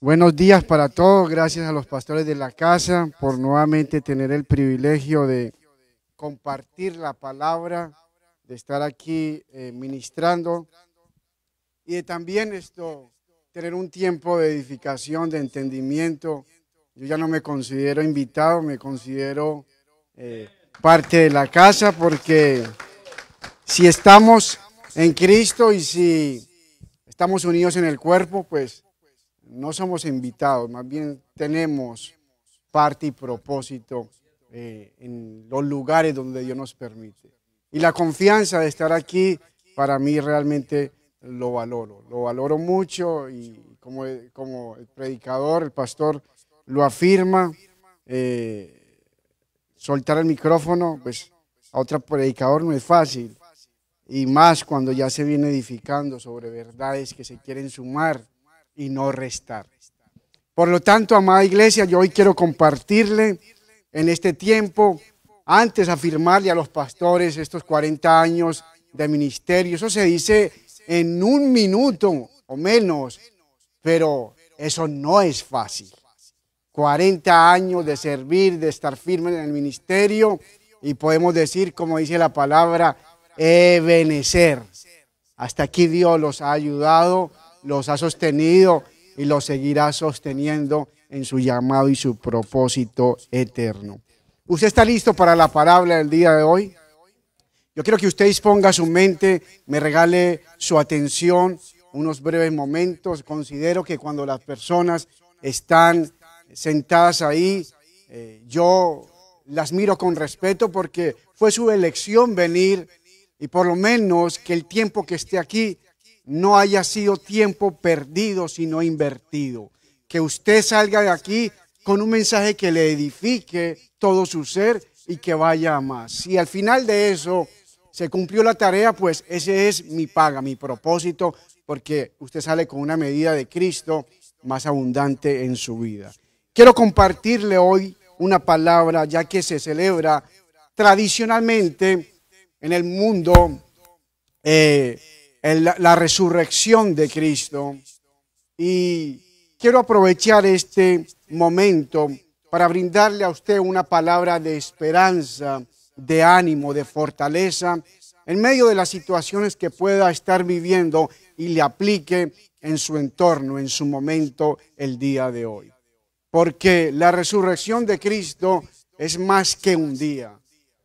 Buenos días para todos. Gracias a los pastores de la casa por nuevamente tener el privilegio de compartir la palabra, de estar aquí eh, ministrando y de también esto tener un tiempo de edificación, de entendimiento. Yo ya no me considero invitado, me considero eh, parte de la casa porque si estamos en Cristo y si estamos unidos en el cuerpo, pues no somos invitados, más bien tenemos parte y propósito eh, en los lugares donde Dios nos permite. Y la confianza de estar aquí, para mí realmente lo valoro, lo valoro mucho y como, como el predicador, el pastor lo afirma, eh, soltar el micrófono, pues a otro predicador no es fácil, y más cuando ya se viene edificando sobre verdades que se quieren sumar y no restar. Por lo tanto, amada iglesia, yo hoy quiero compartirle en este tiempo, antes afirmarle a los pastores estos 40 años de ministerio. Eso se dice en un minuto o menos, pero eso no es fácil. 40 años de servir, de estar firme en el ministerio y podemos decir, como dice la palabra, ebenecer. Hasta aquí Dios los ha ayudado los ha sostenido y los seguirá sosteniendo en su llamado y su propósito eterno. ¿Usted está listo para la palabra del día de hoy? Yo quiero que usted disponga su mente, me regale su atención unos breves momentos. Considero que cuando las personas están sentadas ahí, eh, yo las miro con respeto porque fue su elección venir y por lo menos que el tiempo que esté aquí no haya sido tiempo perdido, sino invertido. Que usted salga de aquí con un mensaje que le edifique todo su ser y que vaya a más. Si al final de eso se cumplió la tarea, pues ese es mi paga, mi propósito, porque usted sale con una medida de Cristo más abundante en su vida. Quiero compartirle hoy una palabra, ya que se celebra tradicionalmente en el mundo. Eh, la resurrección de Cristo. Y quiero aprovechar este momento para brindarle a usted una palabra de esperanza, de ánimo, de fortaleza, en medio de las situaciones que pueda estar viviendo y le aplique en su entorno, en su momento, el día de hoy. Porque la resurrección de Cristo es más que un día,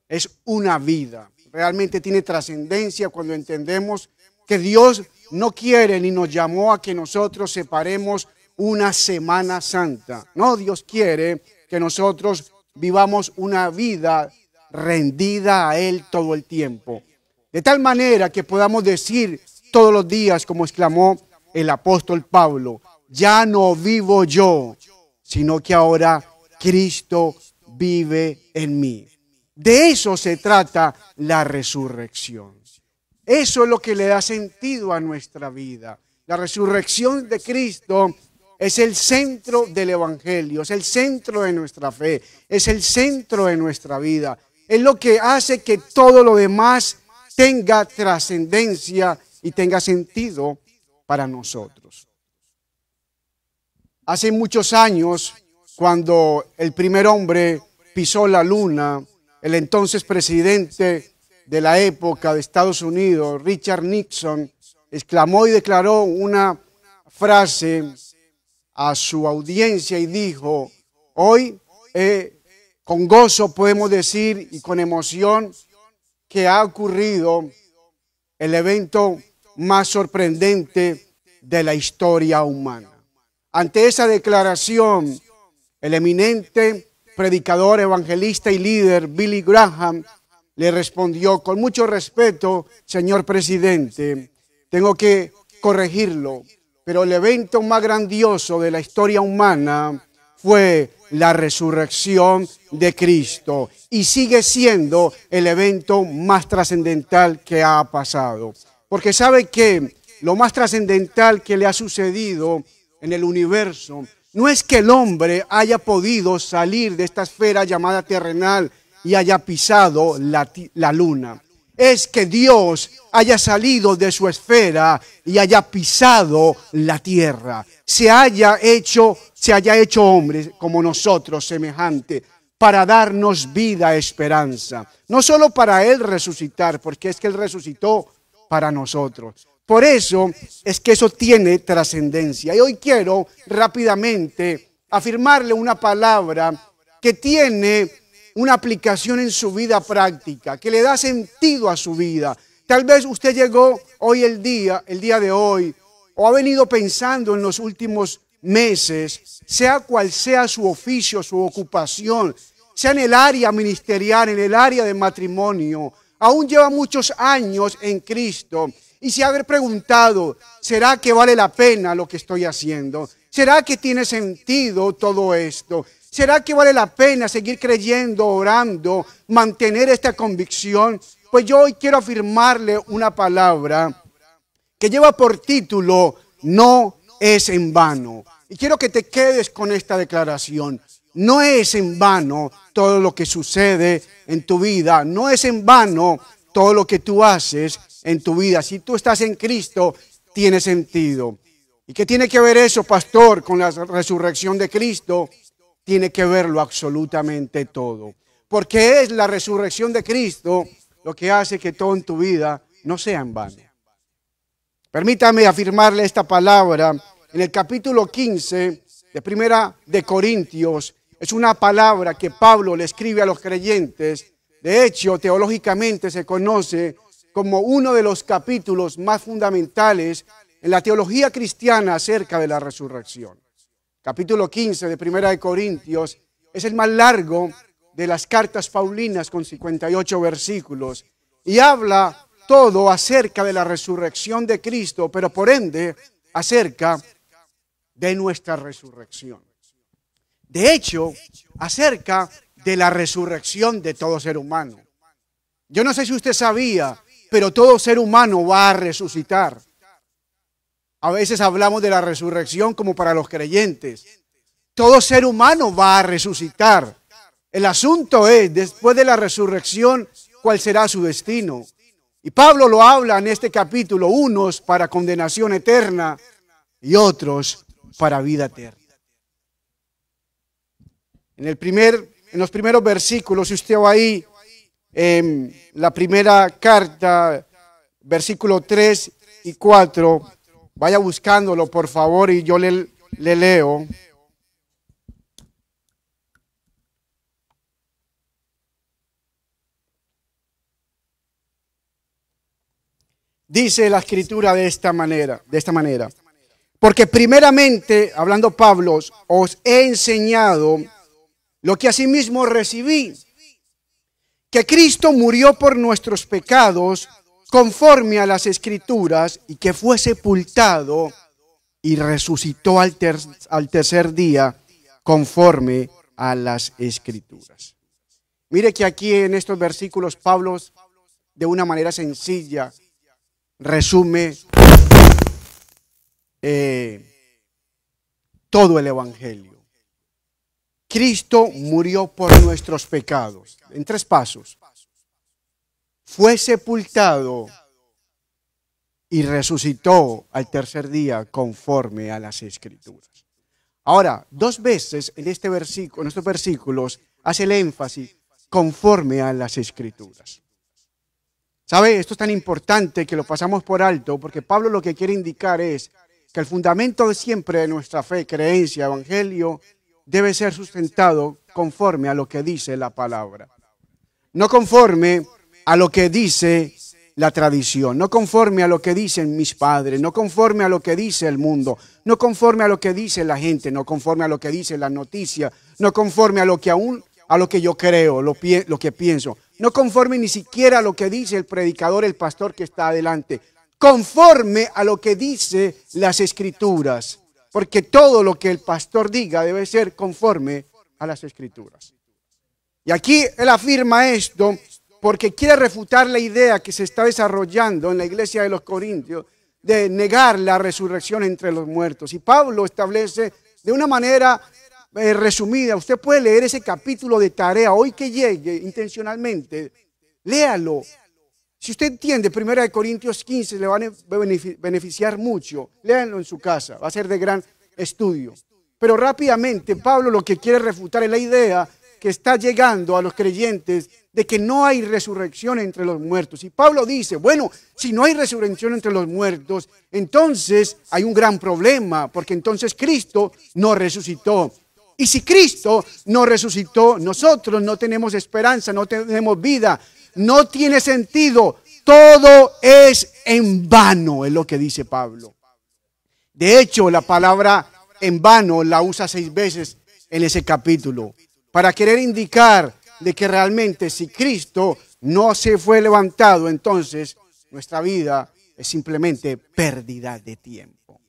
es una vida. Realmente tiene trascendencia cuando entendemos que Dios no quiere ni nos llamó a que nosotros separemos una semana santa. No, Dios quiere que nosotros vivamos una vida rendida a Él todo el tiempo. De tal manera que podamos decir todos los días, como exclamó el apóstol Pablo, ya no vivo yo, sino que ahora Cristo vive en mí. De eso se trata la resurrección. Eso es lo que le da sentido a nuestra vida. La resurrección de Cristo es el centro del Evangelio, es el centro de nuestra fe, es el centro de nuestra vida. Es lo que hace que todo lo demás tenga trascendencia y tenga sentido para nosotros. Hace muchos años, cuando el primer hombre pisó la luna, el entonces presidente de la época de Estados Unidos, Richard Nixon, exclamó y declaró una frase a su audiencia y dijo, hoy eh, con gozo podemos decir y con emoción que ha ocurrido el evento más sorprendente de la historia humana. Ante esa declaración, el eminente predicador, evangelista y líder Billy Graham le respondió, con mucho respeto, señor presidente, tengo que corregirlo, pero el evento más grandioso de la historia humana fue la resurrección de Cristo y sigue siendo el evento más trascendental que ha pasado. Porque sabe que lo más trascendental que le ha sucedido en el universo no es que el hombre haya podido salir de esta esfera llamada terrenal y haya pisado la, luna. Es que Dios haya salido de su esfera y haya pisado la tierra. Se haya hecho, se haya hecho hombre como nosotros, semejante, para darnos vida, esperanza. No solo para Él resucitar, porque es que Él resucitó para nosotros. Por eso es que eso tiene trascendencia. Y hoy quiero rápidamente afirmarle una palabra que tiene una aplicación en su vida práctica, que le da sentido a su vida. Tal vez usted llegó hoy el día, el día de hoy, o ha venido pensando en los últimos meses, sea cual sea su oficio, su ocupación, sea en el área ministerial, en el área de matrimonio, aún lleva muchos años en Cristo y se ha preguntado, ¿será que vale la pena lo que estoy haciendo? ¿Será que tiene sentido todo esto? ¿Será que vale la pena seguir creyendo, orando, mantener esta convicción? Pues yo hoy quiero afirmarle una palabra que lleva por título, no es en vano. Y quiero que te quedes con esta declaración. No es en vano todo lo que sucede en tu vida. No es en vano todo lo que tú haces en tu vida. Si tú estás en Cristo, tiene sentido. ¿Y qué tiene que ver eso, pastor, con la resurrección de Cristo? tiene que verlo absolutamente todo. Porque es la resurrección de Cristo lo que hace que todo en tu vida no sea en vano. Permítame afirmarle esta palabra en el capítulo 15 de Primera de Corintios. Es una palabra que Pablo le escribe a los creyentes. De hecho, teológicamente se conoce como uno de los capítulos más fundamentales en la teología cristiana acerca de la resurrección capítulo 15 de Primera de Corintios, es el más largo de las cartas paulinas con 58 versículos y habla todo acerca de la resurrección de Cristo, pero por ende acerca de nuestra resurrección. De hecho, acerca de la resurrección de todo ser humano. Yo no sé si usted sabía, pero todo ser humano va a resucitar. A veces hablamos de la resurrección como para los creyentes. Todo ser humano va a resucitar. El asunto es, después de la resurrección, cuál será su destino. Y Pablo lo habla en este capítulo, unos para condenación eterna y otros para vida eterna. En, el primer, en los primeros versículos, si usted va ahí, en la primera carta, versículo 3 y 4, Vaya buscándolo, por favor, y yo le, leo. Dice la escritura de esta manera, de esta manera. Porque primeramente, hablando Pablo, os he enseñado lo que asimismo recibí, que Cristo murió por nuestros pecados conforme a las escrituras y que fue sepultado y resucitó al, tercer día conforme a las escrituras. Mire que aquí en estos versículos Pablo de una manera sencilla resume eh, todo el Evangelio. Cristo murió por nuestros pecados en tres pasos fue sepultado y resucitó al tercer día conforme a las escrituras. Ahora, dos veces en, este versículo, en estos versículos hace el énfasis conforme a las escrituras. ¿Sabe? Esto es tan importante que lo pasamos por alto porque Pablo lo que quiere indicar es que el fundamento de siempre de nuestra fe, creencia, evangelio, debe ser sustentado conforme a lo que dice la palabra. No conforme a lo que dice la tradición, no conforme a lo que dicen mis padres, no conforme a lo que dice el mundo, no conforme a lo que dice la gente, no conforme a lo que dice la noticia, no conforme a lo que aún a lo que yo creo, lo, que pienso, no conforme ni siquiera a lo que dice el predicador, el pastor que está adelante, conforme a lo que dice las escrituras, porque todo lo que el pastor diga debe ser conforme a las escrituras. Y aquí él afirma esto porque quiere refutar la idea que se está desarrollando en la iglesia de los Corintios de negar la resurrección entre los muertos. Y Pablo establece de una manera eh, resumida, usted puede leer ese capítulo de tarea hoy que llegue intencionalmente, léalo. Si usted entiende 1 Corintios 15, le va a beneficiar mucho. Léanlo en su casa, va a ser de gran estudio. Pero rápidamente, Pablo lo que quiere refutar es la idea que está llegando a los creyentes de que no hay resurrección entre los muertos. Y Pablo dice, bueno, si no hay resurrección entre los muertos, entonces hay un gran problema, porque entonces Cristo no resucitó. Y si Cristo no resucitó, nosotros no tenemos esperanza, no tenemos vida, no tiene sentido, todo es en vano, es lo que dice Pablo. De hecho, la palabra en vano la usa seis veces en ese capítulo para querer indicar de que realmente si Cristo no se fue levantado, entonces nuestra vida es simplemente pérdida de tiempo.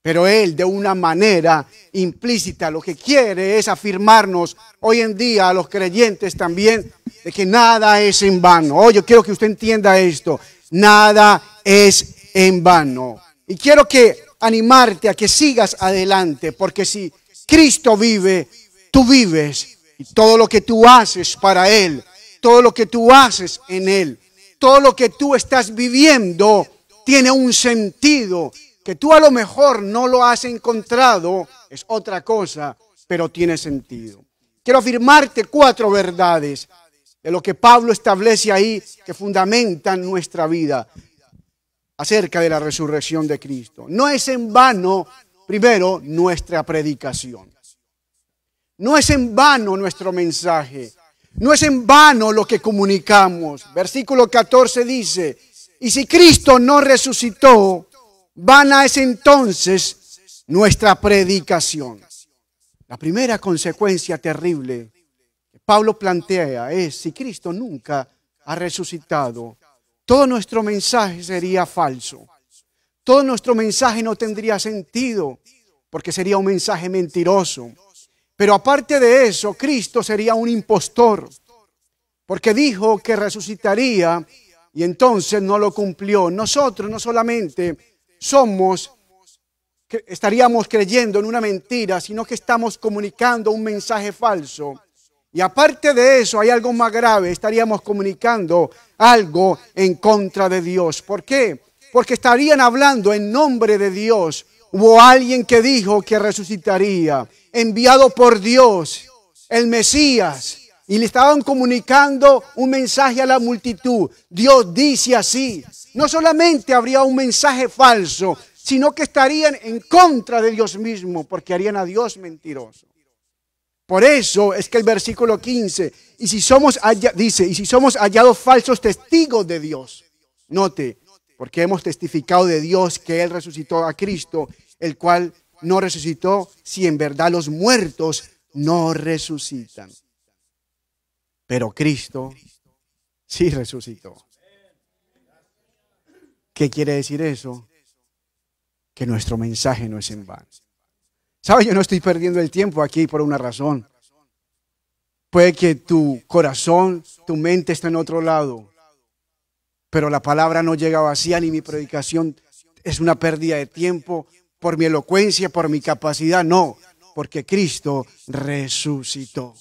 Pero Él de una manera implícita lo que quiere es afirmarnos hoy en día a los creyentes también de que nada es en vano. Oh, yo quiero que usted entienda esto. Nada es en vano. Y quiero que animarte a que sigas adelante, porque si Cristo vive, tú vives todo lo que tú haces para Él, todo lo que tú haces en Él, todo lo que tú estás viviendo tiene un sentido que tú a lo mejor no lo has encontrado, es otra cosa, pero tiene sentido. Quiero afirmarte cuatro verdades de lo que Pablo establece ahí que fundamentan nuestra vida acerca de la resurrección de Cristo. No es en vano, primero, nuestra predicación. No es en vano nuestro mensaje. No es en vano lo que comunicamos. Versículo 14 dice, y si Cristo no resucitó, vana es entonces nuestra predicación. La primera consecuencia terrible que Pablo plantea es, si Cristo nunca ha resucitado, todo nuestro mensaje sería falso. Todo nuestro mensaje no tendría sentido porque sería un mensaje mentiroso. Pero aparte de eso, Cristo sería un impostor, porque dijo que resucitaría y entonces no lo cumplió. Nosotros no solamente somos, estaríamos creyendo en una mentira, sino que estamos comunicando un mensaje falso. Y aparte de eso, hay algo más grave, estaríamos comunicando algo en contra de Dios. ¿Por qué? Porque estarían hablando en nombre de Dios, Hubo alguien que dijo que resucitaría, enviado por Dios, el Mesías. Y le estaban comunicando un mensaje a la multitud. Dios dice así. No solamente habría un mensaje falso, sino que estarían en contra de Dios mismo, porque harían a Dios mentiroso. Por eso es que el versículo 15, y si somos dice, y si somos hallados falsos testigos de Dios. Note, porque hemos testificado de Dios que él resucitó a Cristo el cual no resucitó si en verdad los muertos no resucitan. Pero Cristo sí resucitó. ¿Qué quiere decir eso? Que nuestro mensaje no es en vano. ¿Sabes? Yo no estoy perdiendo el tiempo aquí por una razón. Puede que tu corazón, tu mente está en otro lado, pero la palabra no llega vacía ni mi predicación es una pérdida de tiempo por mi elocuencia, por mi capacidad, no, porque Cristo resucitó.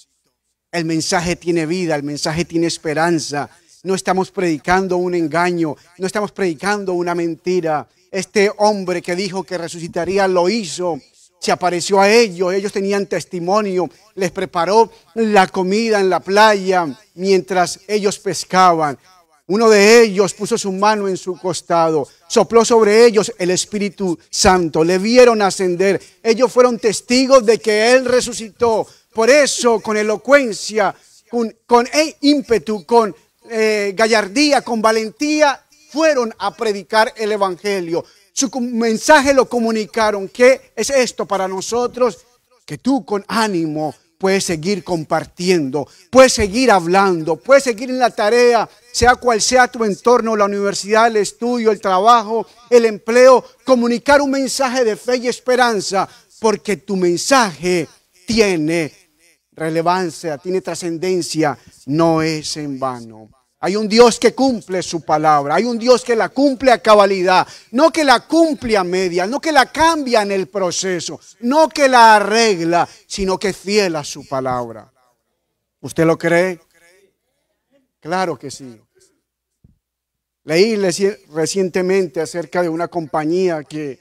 El mensaje tiene vida, el mensaje tiene esperanza. No estamos predicando un engaño, no estamos predicando una mentira. Este hombre que dijo que resucitaría lo hizo se apareció a ellos, ellos tenían testimonio, les preparó la comida en la playa mientras ellos pescaban, uno de ellos puso su mano en su costado, sopló sobre ellos el Espíritu Santo, le vieron ascender. Ellos fueron testigos de que Él resucitó. Por eso, con elocuencia, con, e ímpetu, con eh, gallardía, con valentía, fueron a predicar el Evangelio. Su mensaje lo comunicaron. ¿Qué es esto para nosotros? Que tú con ánimo puedes seguir compartiendo, puedes seguir hablando, puedes seguir en la tarea, sea cual sea tu entorno, la universidad, el estudio, el trabajo, el empleo, comunicar un mensaje de fe y esperanza, porque tu mensaje tiene relevancia, tiene trascendencia, no es en vano. Hay un Dios que cumple su palabra, hay un Dios que la cumple a cabalidad, no que la cumple a media, no que la cambia en el proceso, no que la arregla, sino que fiel a su palabra. ¿Usted lo cree? Claro que sí. Leí recientemente acerca de una compañía que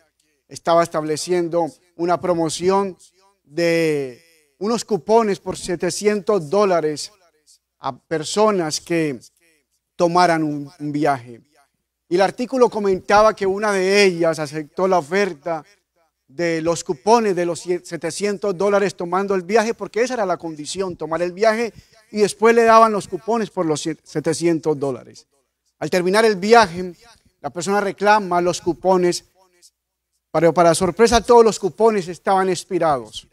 estaba estableciendo una promoción de unos cupones por 700 dólares a personas que tomaran un, viaje. Y el artículo comentaba que una de ellas aceptó la oferta de los cupones de los 700 dólares tomando el viaje, porque esa era la condición, tomar el viaje y después le daban los cupones por los 700 dólares. Al terminar el viaje, la persona reclama los cupones, pero para sorpresa todos los cupones estaban expirados.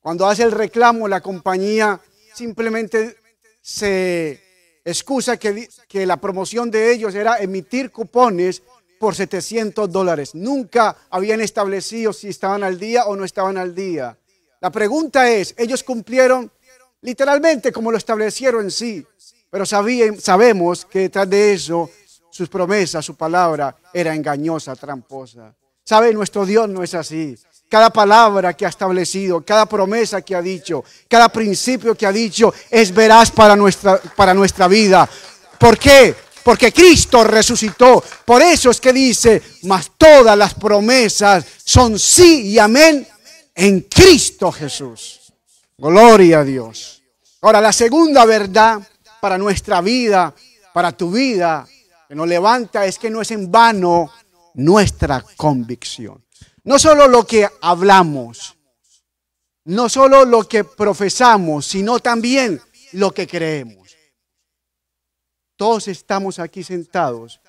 Cuando hace el reclamo, la compañía simplemente se excusa que, que la promoción de ellos era emitir cupones por 700 dólares. Nunca habían establecido si estaban al día o no estaban al día. La pregunta es, ellos cumplieron literalmente como lo establecieron en sí, pero sabemos que detrás de eso sus promesas, su palabra era engañosa, tramposa. ¿Sabe? Nuestro Dios no es así. Cada palabra que ha establecido, cada promesa que ha dicho, cada principio que ha dicho es veraz para nuestra, para nuestra vida. ¿Por qué? Porque Cristo resucitó. Por eso es que dice, mas todas las promesas son sí y amén en Cristo Jesús. Gloria a Dios. Ahora, la segunda verdad para nuestra vida, para tu vida, que nos levanta es que no es en vano nuestra convicción. No solo lo que hablamos, no solo lo que profesamos, sino también lo que creemos. Todos estamos aquí sentados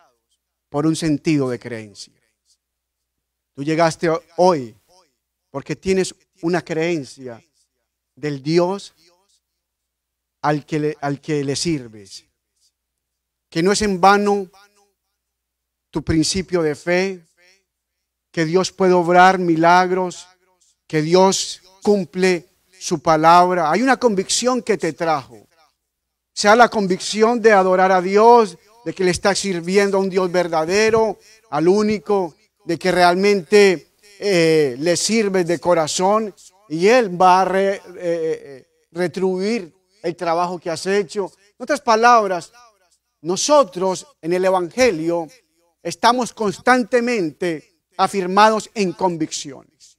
por un sentido de creencia. Tú llegaste hoy porque tienes una creencia del Dios al que le, al que le sirves. Que no es en vano tu principio de fe, que Dios puede obrar milagros, que Dios cumple su palabra. Hay una convicción que te trajo. Sea la convicción de adorar a Dios, de que le estás sirviendo a un Dios verdadero, al único, de que realmente eh, le sirves de corazón y Él va a eh, eh, retribuir el trabajo que has hecho. En otras palabras, nosotros en el Evangelio estamos constantemente afirmados en convicciones.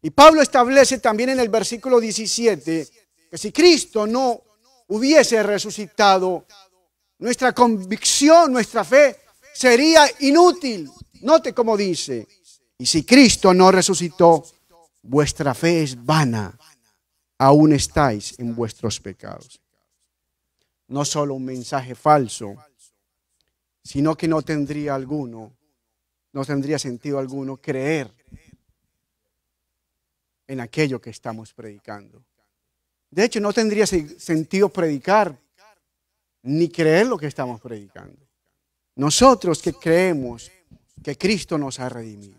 Y Pablo establece también en el versículo 17 que si Cristo no hubiese resucitado, nuestra convicción, nuestra fe sería inútil. Note cómo dice, y si Cristo no resucitó, vuestra fe es vana, aún estáis en vuestros pecados. No solo un mensaje falso, sino que no tendría alguno no tendría sentido alguno creer en aquello que estamos predicando. De hecho, no tendría sentido predicar ni creer lo que estamos predicando. Nosotros que creemos que Cristo nos ha redimido,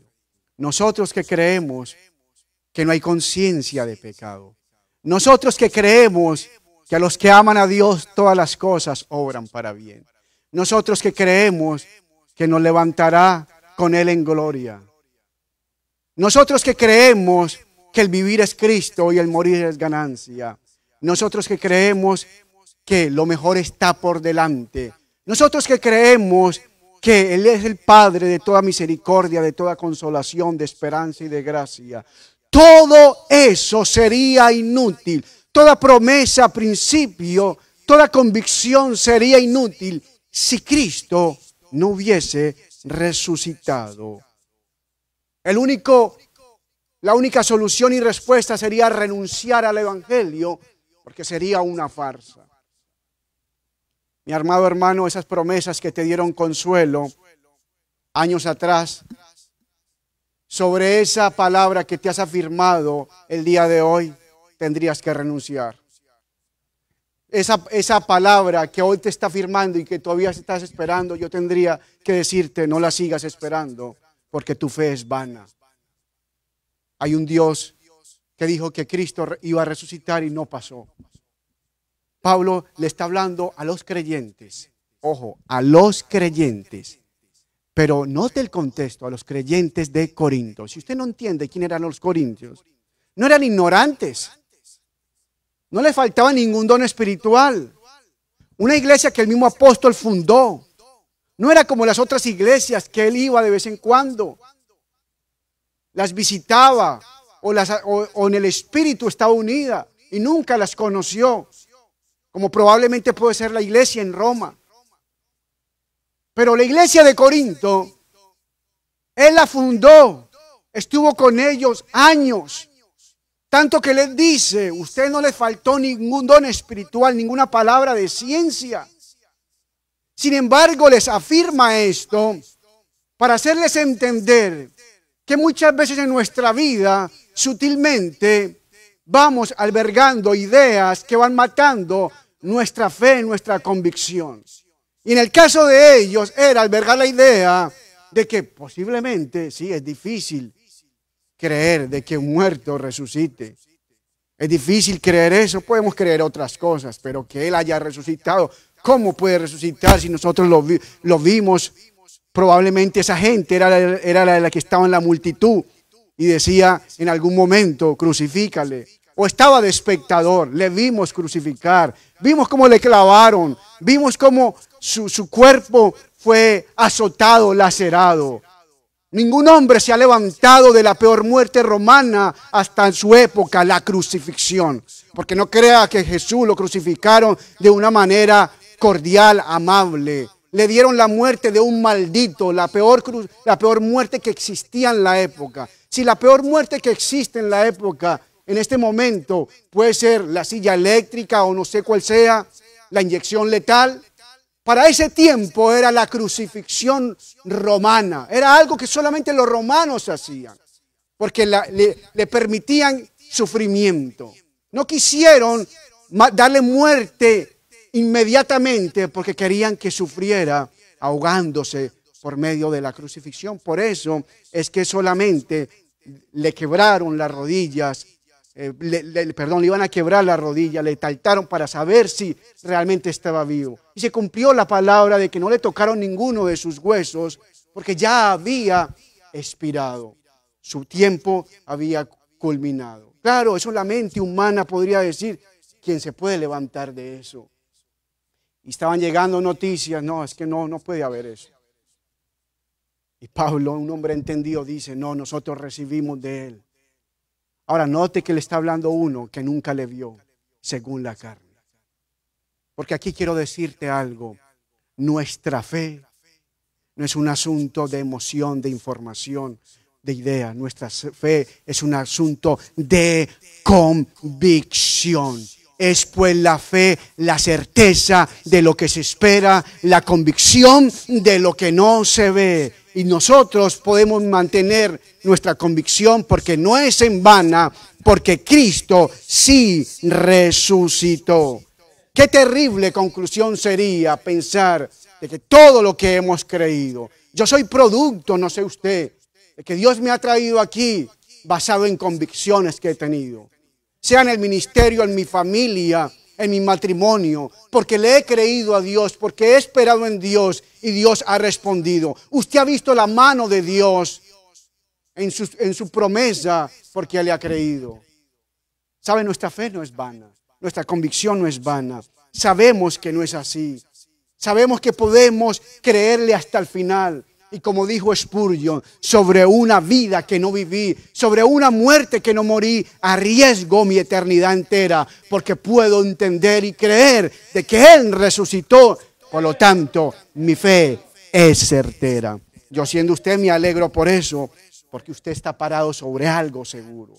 nosotros que creemos que no hay conciencia de pecado, nosotros que creemos que a los que aman a Dios todas las cosas obran para bien, nosotros que creemos que nos levantará con Él en gloria. Nosotros que creemos que el vivir es Cristo y el morir es ganancia. Nosotros que creemos que lo mejor está por delante. Nosotros que creemos que Él es el Padre de toda misericordia, de toda consolación, de esperanza y de gracia. Todo eso sería inútil. Toda promesa, principio, toda convicción sería inútil si Cristo no hubiese resucitado. El único, la única solución y respuesta sería renunciar al Evangelio, porque sería una farsa. Mi armado hermano, esas promesas que te dieron consuelo años atrás, sobre esa palabra que te has afirmado el día de hoy, tendrías que renunciar esa, palabra que hoy te está firmando y que todavía estás esperando, yo tendría que decirte, no la sigas esperando, porque tu fe es vana. Hay un Dios que dijo que Cristo iba a resucitar y no pasó. Pablo le está hablando a los creyentes, ojo, a los creyentes, pero note el contexto, a los creyentes de Corinto. Si usted no entiende quién eran los corintios, no eran ignorantes, no le faltaba ningún don espiritual. Una iglesia que el mismo apóstol fundó. No era como las otras iglesias que él iba de vez en cuando. Las visitaba o, las, en el espíritu estaba unida y nunca las conoció, como probablemente puede ser la iglesia en Roma. Pero la iglesia de Corinto, él la fundó, estuvo con ellos años tanto que les dice, usted no le faltó ningún don espiritual, ninguna palabra de ciencia. Sin embargo, les afirma esto para hacerles entender que muchas veces en nuestra vida, sutilmente, vamos albergando ideas que van matando nuestra fe, nuestra convicción. Y en el caso de ellos era albergar la idea de que posiblemente, sí, es difícil, creer de que un muerto resucite. Es difícil creer eso, podemos creer otras cosas, pero que Él haya resucitado, ¿cómo puede resucitar si nosotros lo, vimos? Probablemente esa gente era, la, era la, la que estaba en la multitud y decía en algún momento, crucifícale. O estaba de espectador, le vimos crucificar, vimos cómo le clavaron, vimos cómo su, su cuerpo fue azotado, lacerado. Ningún hombre se ha levantado de la peor muerte romana hasta en su época, la crucifixión. Porque no crea que Jesús lo crucificaron de una manera cordial, amable. Le dieron la muerte de un maldito, la peor, la peor muerte que existía en la época. Si la peor muerte que existe en la época, en este momento, puede ser la silla eléctrica o no sé cuál sea, la inyección letal, para ese tiempo era la crucifixión romana. Era algo que solamente los romanos hacían, porque le permitían sufrimiento. No quisieron darle muerte inmediatamente porque querían que sufriera ahogándose por medio de la crucifixión. Por eso es que solamente le quebraron las rodillas eh, le, perdón, le iban a quebrar la rodilla, le taltaron para saber si realmente estaba vivo. Y se cumplió la palabra de que no le tocaron ninguno de sus huesos porque ya había expirado. Su tiempo había culminado. Claro, eso la mente humana podría decir, ¿quién se puede levantar de eso? Y estaban llegando noticias, no, es que no, no puede haber eso. Y Pablo, un hombre entendido, dice, no, nosotros recibimos de él Ahora note que le está hablando uno que nunca le vio según la carne. Porque aquí quiero decirte algo. Nuestra fe no es un asunto de emoción, de información, de idea. Nuestra fe es un asunto de convicción. Es pues la fe, la certeza de lo que se espera, la convicción de lo que no se ve. Y nosotros podemos mantener nuestra convicción porque no es en vana, porque Cristo sí resucitó. Qué terrible conclusión sería pensar de que todo lo que hemos creído, yo soy producto, no sé usted, de que Dios me ha traído aquí basado en convicciones que he tenido sea en el ministerio, en mi familia, en mi matrimonio, porque le he creído a Dios, porque he esperado en Dios y Dios ha respondido. Usted ha visto la mano de Dios en su, promesa porque le ha creído. Sabe, nuestra fe no es vana, nuestra convicción no es vana. Sabemos que no es así. Sabemos que podemos creerle hasta el final. Y como dijo Spurgeon, sobre una vida que no viví, sobre una muerte que no morí, arriesgo mi eternidad entera, porque puedo entender y creer de que Él resucitó. Por lo tanto, mi fe es certera. Yo siendo usted me alegro por eso, porque usted está parado sobre algo seguro,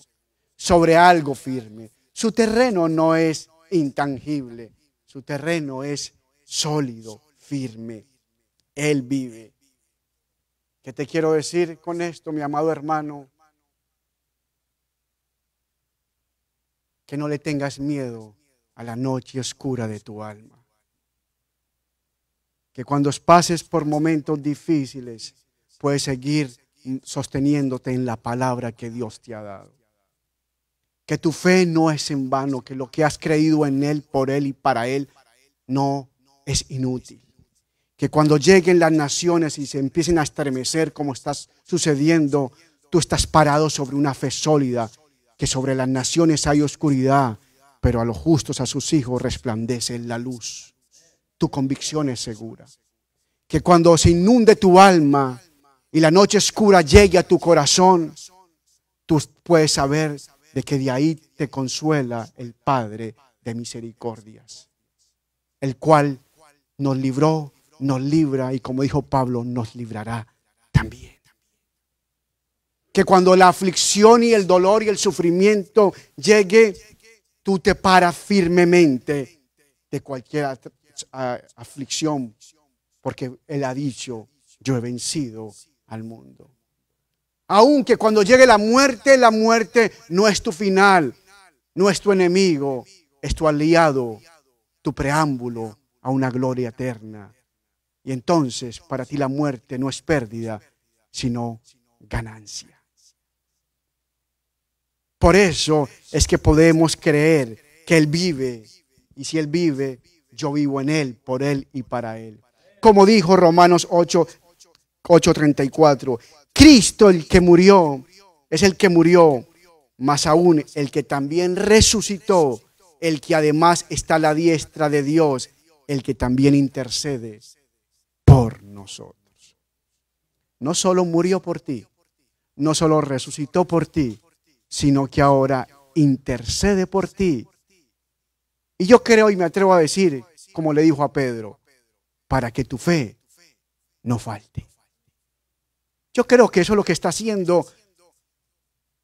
sobre algo firme. Su terreno no es intangible, su terreno es sólido, firme. Él vive. ¿Qué te quiero decir con esto, mi amado hermano? Que no le tengas miedo a la noche oscura de tu alma. Que cuando pases por momentos difíciles, puedes seguir sosteniéndote en la palabra que Dios te ha dado. Que tu fe no es en vano, que lo que has creído en Él, por Él y para Él no es inútil que cuando lleguen las naciones y se empiecen a estremecer como está sucediendo, tú estás parado sobre una fe sólida, que sobre las naciones hay oscuridad, pero a los justos, a sus hijos, resplandece la luz. Tu convicción es segura. Que cuando se inunde tu alma y la noche oscura llegue a tu corazón, tú puedes saber de que de ahí te consuela el Padre de misericordias, el cual nos libró nos libra y como dijo Pablo, nos librará también. Que cuando la aflicción y el dolor y el sufrimiento llegue, tú te paras firmemente de cualquier aflicción, porque Él ha dicho, yo he vencido al mundo. Aunque cuando llegue la muerte, la muerte no es tu final, no es tu enemigo, es tu aliado, tu preámbulo a una gloria eterna y entonces para ti la muerte no es pérdida, sino ganancia. Por eso es que podemos creer que Él vive. Y si Él vive, yo vivo en Él, por Él y para Él. Como dijo Romanos 8, 8.34, Cristo el que murió, es el que murió, más aún el que también resucitó, el que además está a la diestra de Dios, el que también intercede nosotros. No solo murió por ti, no solo resucitó por ti, sino que ahora intercede por ti. Y yo creo y me atrevo a decir, como le dijo a Pedro, para que tu fe no falte. Yo creo que eso es lo que está haciendo,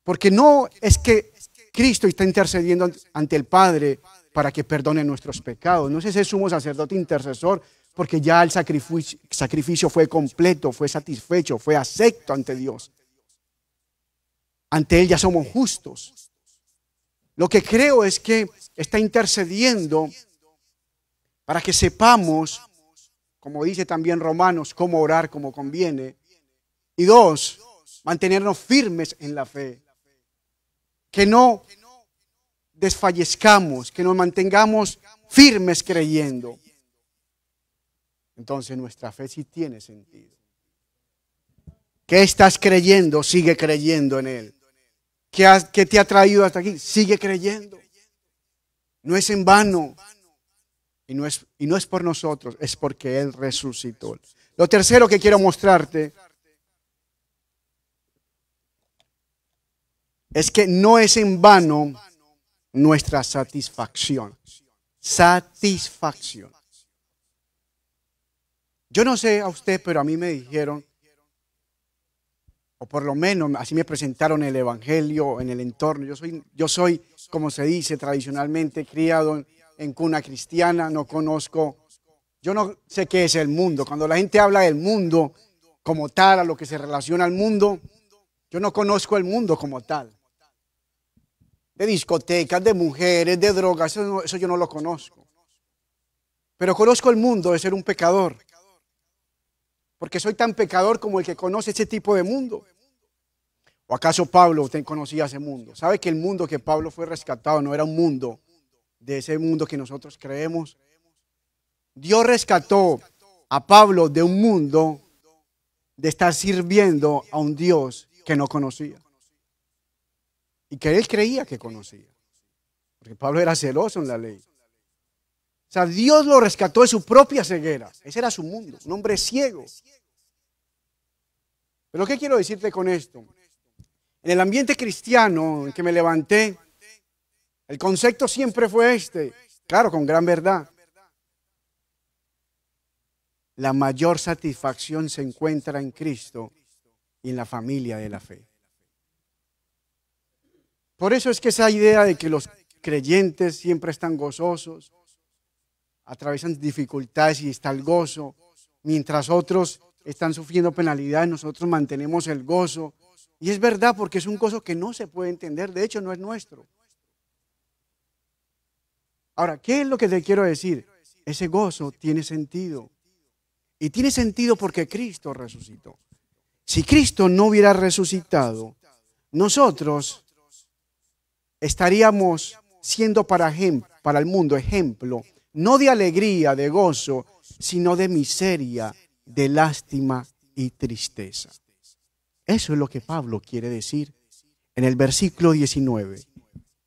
porque no es que Cristo está intercediendo ante el Padre para que perdone nuestros pecados, no es ese sumo sacerdote intercesor, porque ya el sacrificio, fue completo, fue satisfecho, fue acepto ante Dios. Ante Él ya somos justos. Lo que creo es que está intercediendo para que sepamos, como dice también Romanos, cómo orar como conviene. Y dos, mantenernos firmes en la fe. Que no desfallezcamos, que nos mantengamos firmes creyendo entonces nuestra fe sí tiene sentido. ¿Qué estás creyendo? Sigue creyendo en Él. ¿Qué, te ha traído hasta aquí? Sigue creyendo. No es en vano. Y no, es, y no es por nosotros, es porque Él resucitó. Lo tercero que quiero mostrarte es que no es en vano nuestra satisfacción. Satisfacción. Yo no sé a usted, pero a mí me dijeron, o por lo menos así me presentaron el Evangelio en el entorno. Yo soy, yo soy como se dice tradicionalmente, criado en, cuna cristiana, no conozco, yo no sé qué es el mundo. Cuando la gente habla del mundo como tal, a lo que se relaciona al mundo, yo no conozco el mundo como tal. De discotecas, de mujeres, de drogas, eso yo no lo conozco. Pero conozco el mundo de ser un pecador porque soy tan pecador como el que conoce ese tipo de mundo. ¿O acaso Pablo conocía ese mundo? ¿Sabe que el mundo que Pablo fue rescatado no era un mundo de ese mundo que nosotros creemos? Dios rescató a Pablo de un mundo de estar sirviendo a un Dios que no conocía y que él creía que conocía. Porque Pablo era celoso en la ley sea, Dios lo rescató de su propia ceguera. Ese era su mundo, un hombre ciego. Pero ¿qué quiero decirte con esto? En el ambiente cristiano en que me levanté, el concepto siempre fue este, claro, con gran verdad. La mayor satisfacción se encuentra en Cristo y en la familia de la fe. Por eso es que esa idea de que los creyentes siempre están gozosos, Atravesan dificultades y está el gozo, mientras otros están sufriendo penalidades, nosotros mantenemos el gozo. Y es verdad porque es un gozo que no se puede entender, de hecho no es nuestro. Ahora, ¿qué es lo que te quiero decir? Ese gozo tiene sentido. Y tiene sentido porque Cristo resucitó. Si Cristo no hubiera resucitado, nosotros estaríamos siendo para, para el mundo ejemplo no de alegría, de gozo, sino de miseria, de lástima y tristeza. Eso es lo que Pablo quiere decir en el versículo 19,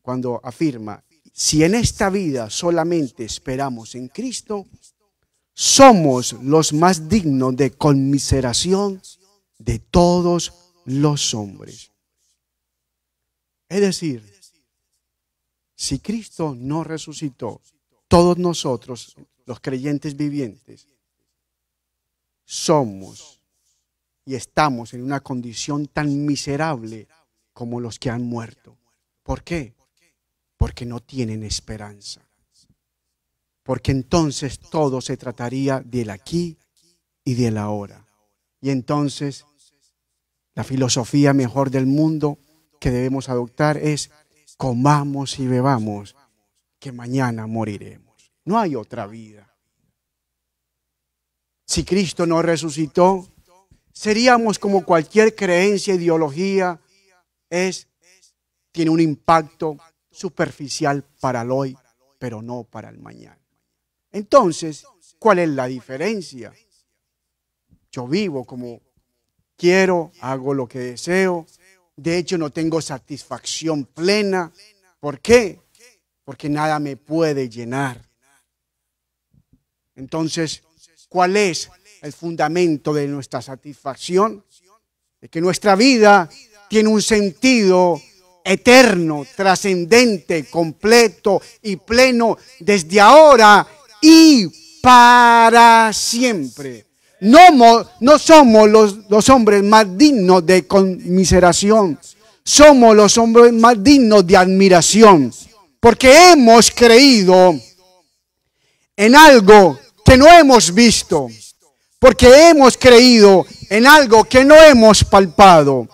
cuando afirma, si en esta vida solamente esperamos en Cristo, somos los más dignos de conmiseración de todos los hombres. Es decir, si Cristo no resucitó, todos nosotros, los creyentes vivientes, somos y estamos en una condición tan miserable como los que han muerto. ¿Por qué? Porque no tienen esperanza. Porque entonces todo se trataría del aquí y del ahora. Y entonces la filosofía mejor del mundo que debemos adoptar es comamos y bebamos que mañana moriremos. No hay otra vida. Si Cristo no resucitó, seríamos como cualquier creencia, ideología, es, tiene un impacto superficial para el hoy, pero no para el mañana. Entonces, ¿cuál es la diferencia? Yo vivo como quiero, hago lo que deseo, de hecho no tengo satisfacción plena. ¿Por qué? porque nada me puede llenar. Entonces, ¿cuál es el fundamento de nuestra satisfacción? De que nuestra vida tiene un sentido eterno, trascendente, completo y pleno desde ahora y para siempre. No, somos los, los hombres más dignos de conmiseración, somos los hombres más dignos de admiración porque hemos creído en algo que no hemos visto, porque hemos creído en algo que no hemos palpado.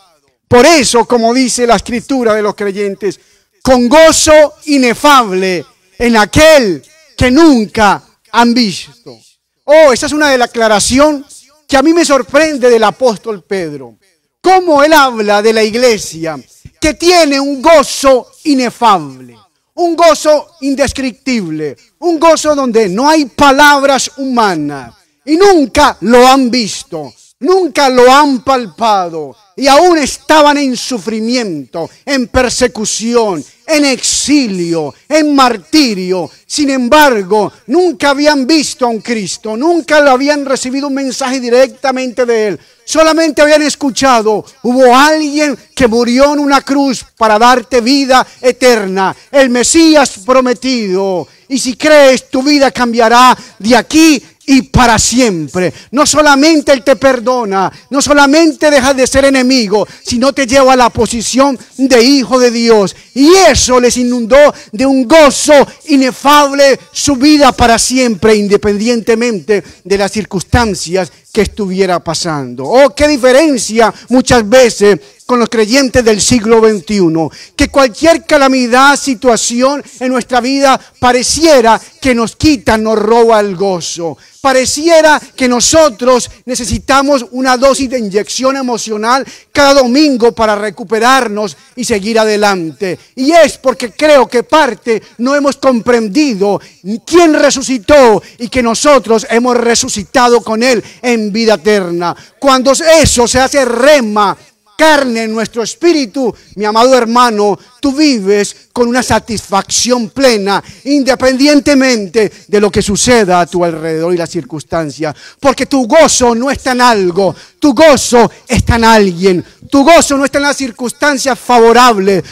Por eso, como dice la escritura de los creyentes, con gozo inefable en aquel que nunca han visto. Oh, esa es una de aclaración que a mí me sorprende del apóstol Pedro. Cómo él habla de la iglesia que tiene un gozo inefable un gozo indescriptible, un gozo donde no hay palabras humanas y nunca lo han visto, nunca lo han palpado, y aún estaban en sufrimiento, en persecución, en exilio, en martirio. Sin embargo, nunca habían visto a un Cristo, nunca lo habían recibido un mensaje directamente de Él. Solamente habían escuchado, hubo alguien que murió en una cruz para darte vida eterna, el Mesías prometido. Y si crees, tu vida cambiará de aquí y para siempre. No solamente Él te perdona, no solamente dejas de ser enemigo, sino te lleva a la posición de hijo de Dios. Y eso les inundó de un gozo inefable su vida para siempre, independientemente de las circunstancias que estuviera pasando. Oh, qué diferencia muchas veces con los creyentes del siglo XXI, que cualquier calamidad, situación en nuestra vida pareciera que nos quita, nos roba el gozo. Pareciera que nosotros necesitamos una dosis de inyección emocional cada domingo para recuperarnos y seguir adelante. Y es porque creo que parte no hemos comprendido quién resucitó y que nosotros hemos resucitado con Él en vida eterna. Cuando eso se hace rema, carne en nuestro espíritu, mi amado hermano, tú vives con una satisfacción plena, independientemente de lo que suceda a tu alrededor y las circunstancias. Porque tu gozo no está en algo, tu gozo está en alguien, tu gozo no está en las circunstancias favorables,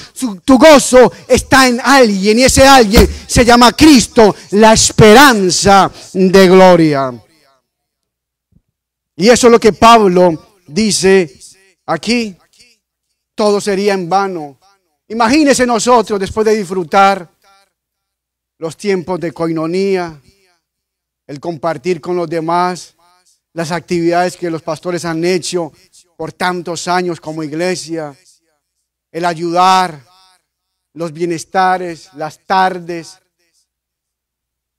tu gozo está en alguien y ese alguien se llama Cristo, la esperanza de gloria. Y eso es lo que Pablo dice aquí. Todo sería en vano. Imagínense nosotros después de disfrutar los tiempos de coinonía, el compartir con los demás, las actividades que los pastores han hecho por tantos años como iglesia, el ayudar, los bienestares, las tardes,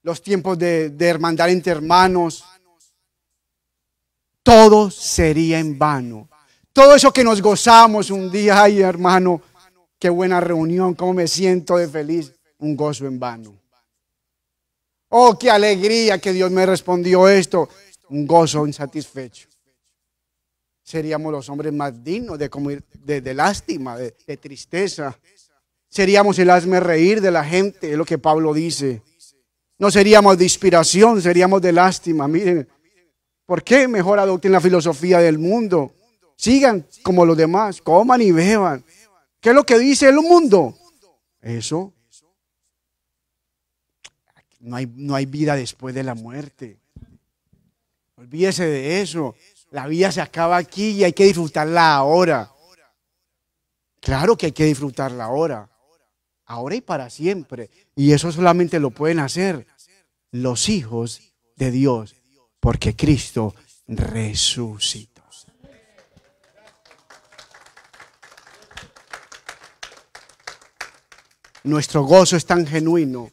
los tiempos de, de hermandad entre hermanos, todo sería en vano. Todo eso que nos gozamos un día, ay hermano, qué buena reunión, cómo me siento de feliz, un gozo en vano. Oh, qué alegría que Dios me respondió esto, un gozo insatisfecho. Seríamos los hombres más dignos de, de, lástima, de, de tristeza. Seríamos el hazme reír de la gente, es lo que Pablo dice. No seríamos de inspiración, seríamos de lástima. Miren, ¿Por qué mejor adopten la filosofía del mundo? Sigan como los demás, coman y beban. ¿Qué es lo que dice el mundo? Eso. No hay, no hay vida después de la muerte. Olvídese de eso. La vida se acaba aquí y hay que disfrutarla ahora. Claro que hay que disfrutarla ahora. Ahora y para siempre. Y eso solamente lo pueden hacer los hijos de Dios porque Cristo resucitó. Nuestro gozo es tan genuino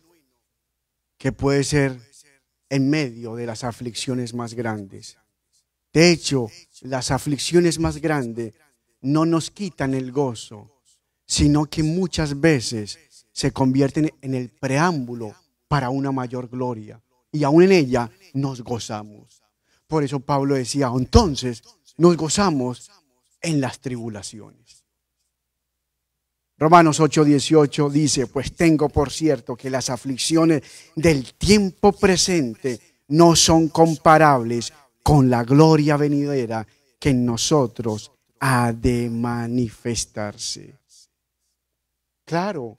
que puede ser en medio de las aflicciones más grandes. De hecho, las aflicciones más grandes no nos quitan el gozo, sino que muchas veces se convierten en el preámbulo para una mayor gloria y aún en ella nos gozamos. Por eso Pablo decía, entonces nos gozamos en las tribulaciones. Romanos 8:18 dice, pues tengo por cierto que las aflicciones del tiempo presente no son comparables con la gloria venidera que en nosotros ha de manifestarse. Claro,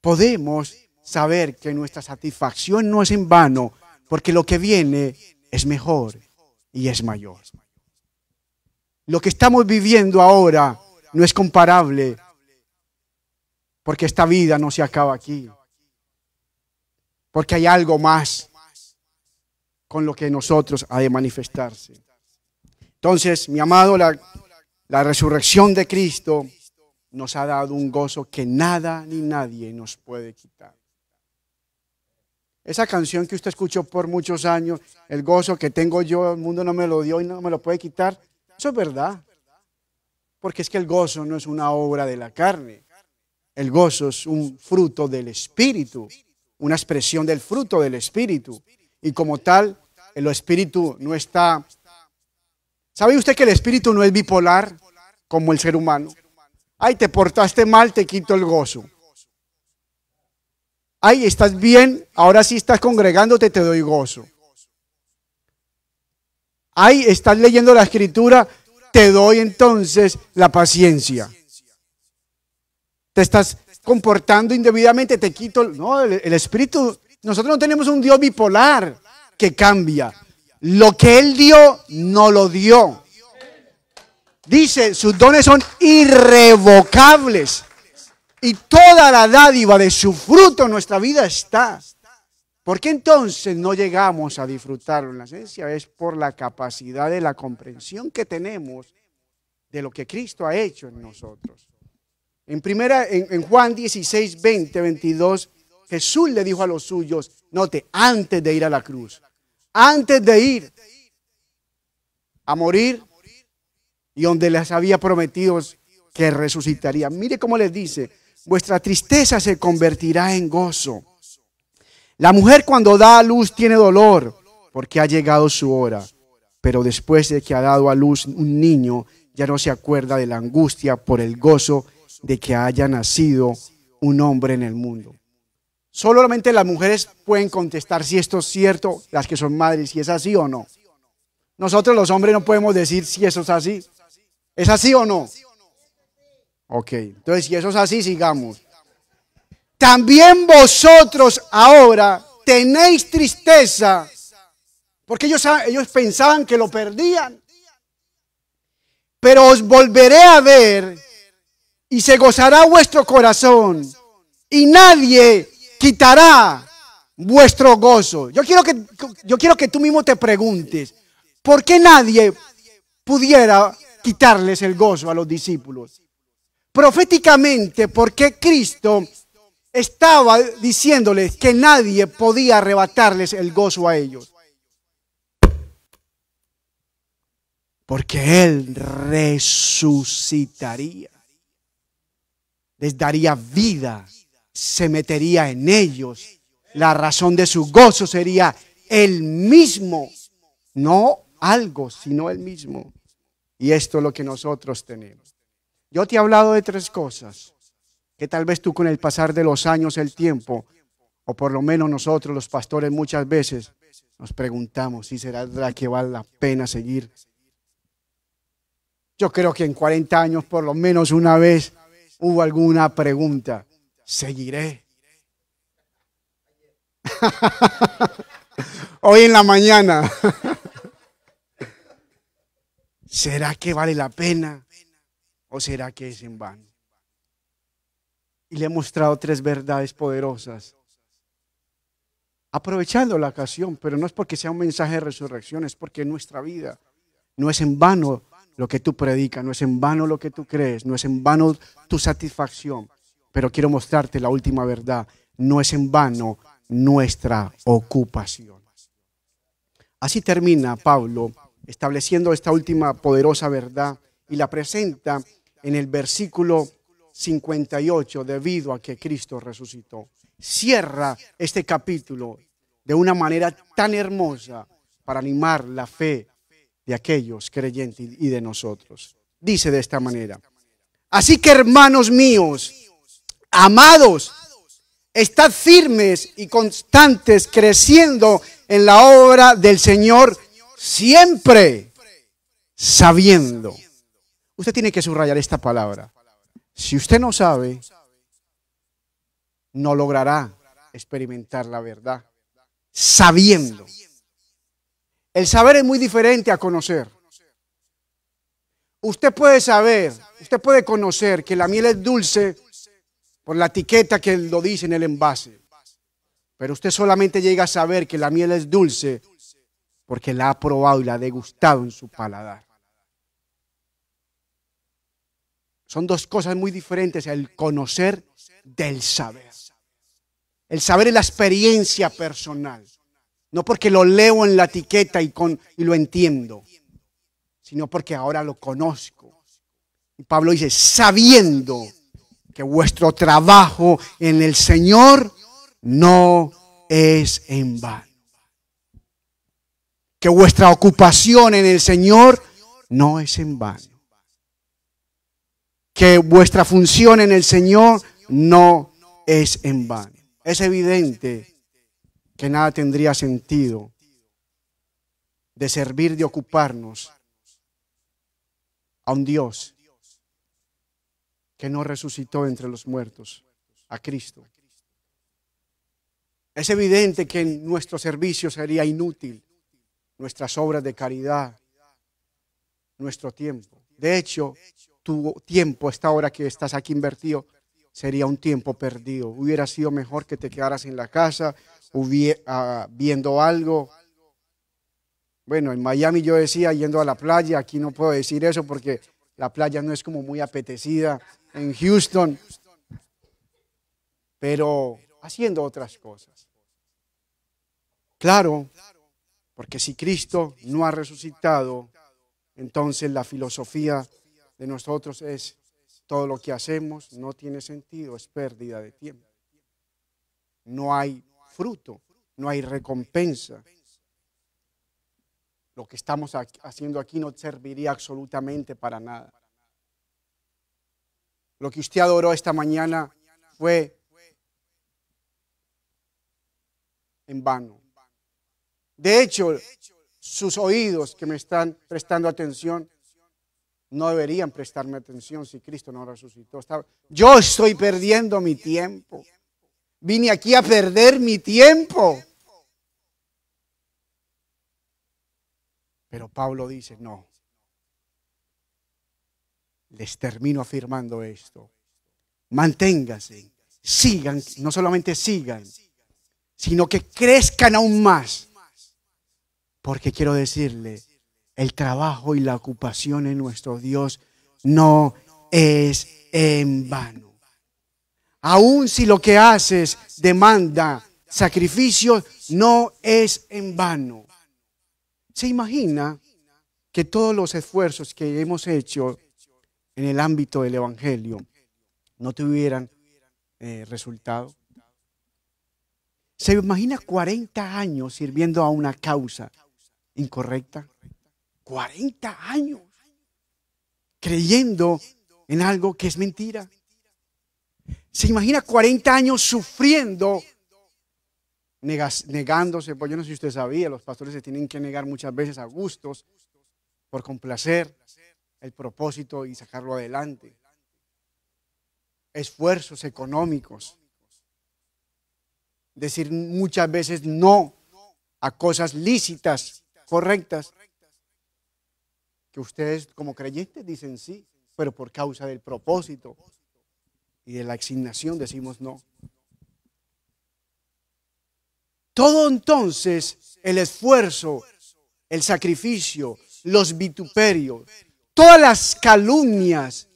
podemos saber que nuestra satisfacción no es en vano, porque lo que viene es mejor y es mayor. Lo que estamos viviendo ahora no es comparable, porque esta vida no se acaba aquí, porque hay algo más con lo que nosotros ha de manifestarse. Entonces, mi amado, la, la resurrección de Cristo nos ha dado un gozo que nada ni nadie nos puede quitar. Esa canción que usted escuchó por muchos años, el gozo que tengo yo, el mundo no me lo dio y no me lo puede quitar, eso es verdad. Porque es que el gozo no es una obra de la carne. El gozo es un fruto del Espíritu, una expresión del fruto del Espíritu. Y como tal, el Espíritu no está... ¿Sabe usted que el Espíritu no es bipolar como el ser humano? Ay, te portaste mal, te quito el gozo ay, estás bien, ahora sí estás congregándote, te doy gozo. Ay, estás leyendo la escritura, te doy entonces la paciencia. Te estás comportando indebidamente, te quito. No, el, el espíritu. Nosotros no tenemos un Dios bipolar que cambia. Lo que Él dio, no lo dio. Dice, sus dones son irrevocables y toda la dádiva de su fruto en nuestra vida está. ¿Por qué entonces no llegamos a disfrutarlo en la esencia? Es por la capacidad de la comprensión que tenemos de lo que Cristo ha hecho en nosotros. En, primera, en, Juan 16, 20, 22, Jesús le dijo a los suyos, note, antes de ir a la cruz, antes de ir a morir y donde les había prometido que resucitaría. Mire cómo les dice, vuestra tristeza se convertirá en gozo. La mujer cuando da a luz tiene dolor porque ha llegado su hora, pero después de que ha dado a luz un niño, ya no se acuerda de la angustia por el gozo de que haya nacido un hombre en el mundo. Solamente las mujeres pueden contestar si esto es cierto, las que son madres, si es así o no. Nosotros los hombres no podemos decir si eso es así. ¿Es así o no? Ok, entonces si eso es así, sigamos. También vosotros ahora tenéis tristeza, porque ellos, ellos pensaban que lo perdían, pero os volveré a ver y se gozará vuestro corazón y nadie quitará vuestro gozo. Yo quiero que, yo quiero que tú mismo te preguntes, ¿por qué nadie pudiera quitarles el gozo a los discípulos? proféticamente porque Cristo estaba diciéndoles que nadie podía arrebatarles el gozo a ellos. Porque Él resucitaría, les daría vida, se metería en ellos. La razón de su gozo sería el mismo, no algo, sino el mismo. Y esto es lo que nosotros tenemos. Yo te he hablado de tres cosas que tal vez tú con el pasar de los años, el tiempo, o por lo menos nosotros los pastores muchas veces nos preguntamos si será la que vale la pena seguir. Yo creo que en 40 años por lo menos una vez hubo alguna pregunta. ¿Seguiré? Hoy en la mañana. ¿Será que vale la pena? ¿O será que es en vano? Y le he mostrado tres verdades poderosas. Aprovechando la ocasión, pero no es porque sea un mensaje de resurrección, es porque nuestra vida no es en vano lo que tú predicas, no es en vano lo que tú crees, no es en vano tu satisfacción. Pero quiero mostrarte la última verdad, no es en vano nuestra ocupación. Así termina Pablo estableciendo esta última poderosa verdad y la presenta en el versículo 58 debido a que Cristo resucitó. Cierra este capítulo de una manera tan hermosa para animar la fe de aquellos creyentes y de nosotros. Dice de esta manera, así que hermanos míos, amados, estad firmes y constantes creciendo en la obra del Señor siempre sabiendo Usted tiene que subrayar esta palabra. Si usted no sabe, no logrará experimentar la verdad. Sabiendo. El saber es muy diferente a conocer. Usted puede saber, usted puede conocer que la miel es dulce por la etiqueta que lo dice en el envase. Pero usted solamente llega a saber que la miel es dulce porque la ha probado y la ha degustado en su paladar. Son dos cosas muy diferentes, el conocer del saber. El saber es la experiencia personal, no porque lo leo en la etiqueta y, y lo entiendo, sino porque ahora lo conozco. Y Pablo dice, sabiendo que vuestro trabajo en el Señor no es en vano. Que vuestra ocupación en el Señor no es en vano que vuestra función en el Señor no es en vano. Es evidente que nada tendría sentido de servir, de ocuparnos a un Dios que no resucitó entre los muertos, a Cristo. Es evidente que nuestro servicio sería inútil, nuestras obras de caridad, nuestro tiempo. De hecho, tu tiempo, esta hora que estás aquí invertido, sería un tiempo perdido. Hubiera sido mejor que te quedaras en la casa hubiera ah, viendo algo. Bueno, en Miami yo decía yendo a la playa, aquí no puedo decir eso porque la playa no es como muy apetecida en Houston, pero haciendo otras cosas. Claro, porque si Cristo no ha resucitado, entonces la filosofía de nosotros es todo lo que hacemos no tiene sentido, es pérdida de tiempo. No hay fruto, no hay recompensa. Lo que estamos haciendo aquí no serviría absolutamente para nada. Lo que usted adoró esta mañana fue en vano. De hecho, sus oídos que me están prestando atención no deberían prestarme atención si Cristo no resucitó. Yo estoy perdiendo mi tiempo. Vine aquí a perder mi tiempo. Pero Pablo dice, no. Les termino afirmando esto. Manténganse. sigan, no solamente sigan, sino que crezcan aún más. Porque quiero decirle el trabajo y la ocupación en nuestro Dios no es en vano. Aun si lo que haces demanda sacrificios, no es en vano. ¿Se imagina que todos los esfuerzos que hemos hecho en el ámbito del Evangelio no tuvieran eh, resultado? ¿Se imagina 40 años sirviendo a una causa incorrecta? 40 años creyendo en algo que es mentira. ¿Se imagina 40 años sufriendo, negándose? Pues yo no sé si usted sabía, los pastores se tienen que negar muchas veces a gustos por complacer el propósito y sacarlo adelante. Esfuerzos económicos. Decir muchas veces no a cosas lícitas, correctas, que ustedes como creyentes dicen sí, pero por causa del propósito y de la asignación decimos no. Todo entonces el esfuerzo, el sacrificio, los vituperios, todas las calumnias,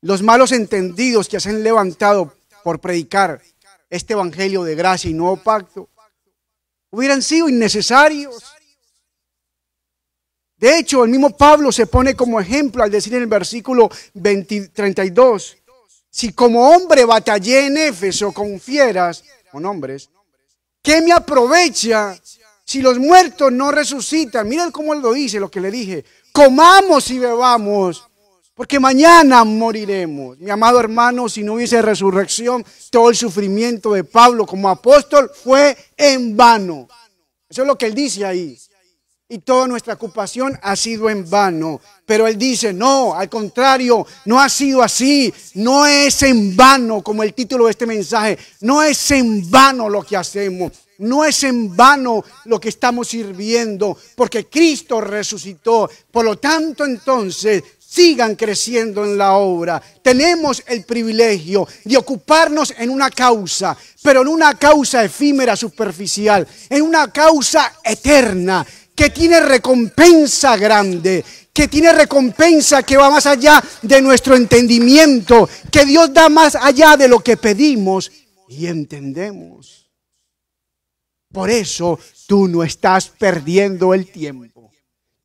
los malos entendidos que se han levantado por predicar este evangelio de gracia y nuevo pacto, hubieran sido innecesarios de hecho, el mismo Pablo se pone como ejemplo al decir en el versículo 32, si como hombre batallé en Éfeso con fieras, con hombres, ¿qué me aprovecha si los muertos no resucitan? Miren cómo él lo dice, lo que le dije, comamos y bebamos, porque mañana moriremos. Mi amado hermano, si no hubiese resurrección, todo el sufrimiento de Pablo como apóstol fue en vano. Eso es lo que él dice ahí y toda nuestra ocupación ha sido en vano. Pero él dice, no, al contrario, no ha sido así, no es en vano, como el título de este mensaje, no es en vano lo que hacemos, no es en vano lo que estamos sirviendo, porque Cristo resucitó. Por lo tanto, entonces, sigan creciendo en la obra. Tenemos el privilegio de ocuparnos en una causa, pero en una causa efímera, superficial, en una causa eterna que tiene recompensa grande, que tiene recompensa que va más allá de nuestro entendimiento, que Dios da más allá de lo que pedimos y entendemos. Por eso tú no estás perdiendo el tiempo.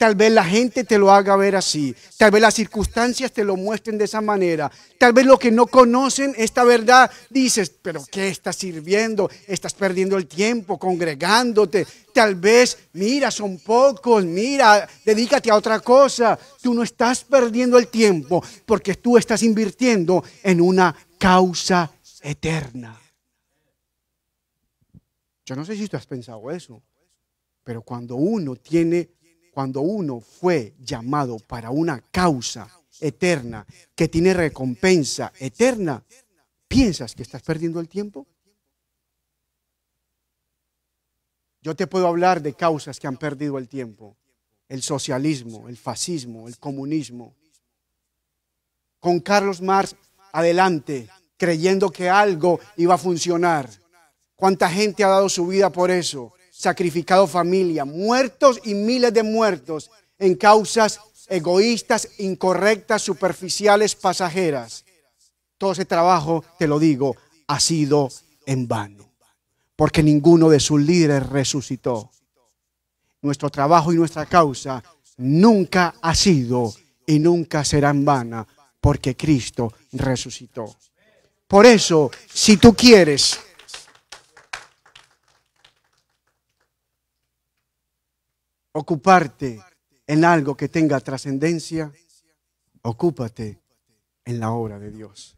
Tal vez la gente te lo haga ver así. Tal vez las circunstancias te lo muestren de esa manera. Tal vez lo que no conocen esta verdad dices, pero ¿qué estás sirviendo? Estás perdiendo el tiempo congregándote. Tal vez, mira, son pocos, mira, dedícate a otra cosa. Tú no estás perdiendo el tiempo porque tú estás invirtiendo en una causa eterna. Yo no sé si tú has pensado eso, pero cuando uno tiene cuando uno fue llamado para una causa eterna que tiene recompensa eterna, ¿piensas que estás perdiendo el tiempo? Yo te puedo hablar de causas que han perdido el tiempo. El socialismo, el fascismo, el comunismo. Con Carlos Marx adelante, creyendo que algo iba a funcionar. ¿Cuánta gente ha dado su vida por eso? sacrificado familia, muertos y miles de muertos en causas egoístas, incorrectas, superficiales, pasajeras. Todo ese trabajo, te lo digo, ha sido en vano, porque ninguno de sus líderes resucitó. Nuestro trabajo y nuestra causa nunca ha sido y nunca será en vana, porque Cristo resucitó. Por eso, si tú quieres ocuparte en algo que tenga trascendencia, ocúpate en la obra de Dios.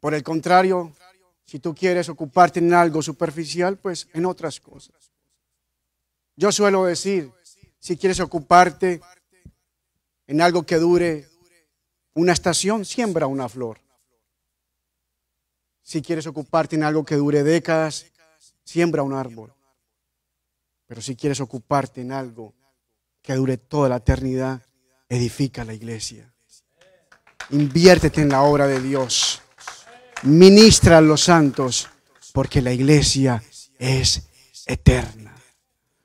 Por el contrario, si tú quieres ocuparte en algo superficial, pues en otras cosas. Yo suelo decir, si quieres ocuparte en algo que dure una estación, siembra una flor. Si quieres ocuparte en algo que dure décadas, siembra un árbol. Pero si quieres ocuparte en algo que dure toda la eternidad, edifica la iglesia. Inviértete en la obra de Dios. Ministra a los santos, porque la iglesia es eterna.